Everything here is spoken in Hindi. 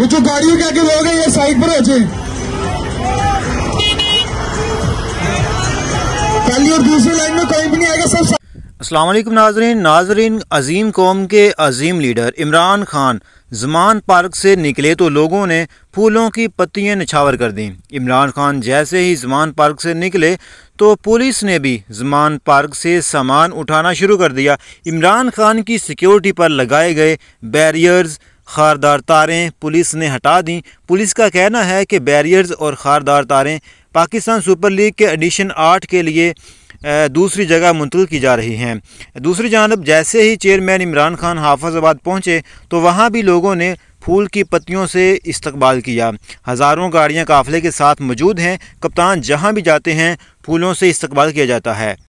ये जो गाड़ियों के आगे लोग हैं ये साइड पर हो जाए पहली और दूसरी लाइन में कोई भी नहीं आएगा सब असलम नाजरीन नाजरीन अजीम कौम के अजीम लीडर इमरान खान जमान पार्क से निकले तो लोगों ने फूलों की पत्तियां निछावर कर दी इमरान खान जैसे ही जमान पार्क से निकले तो पुलिस ने भी जमान पार्क से सामान उठाना शुरू कर दिया इमरान खान की सिक्योरिटी पर लगाए गए बैरियर्स खारदार तारें पुलिस ने हटा दी पुलिस का कहना है कि बैरियर्स और खारदार तारें पाकिस्तान सुपर लीग के एडिशन आठ के लिए दूसरी जगह मुंतल की जा रही हैं दूसरी जानब जैसे ही चेयरमैन इमरान खान हाफजाबाद पहुँचे तो वहाँ भी लोगों ने फूल की पत्तियों से इस्तकबाल किया हज़ारों गाड़ियाँ काफले के साथ मौजूद हैं कप्तान जहाँ भी जाते हैं फूलों से इस्तकबाल किया जाता है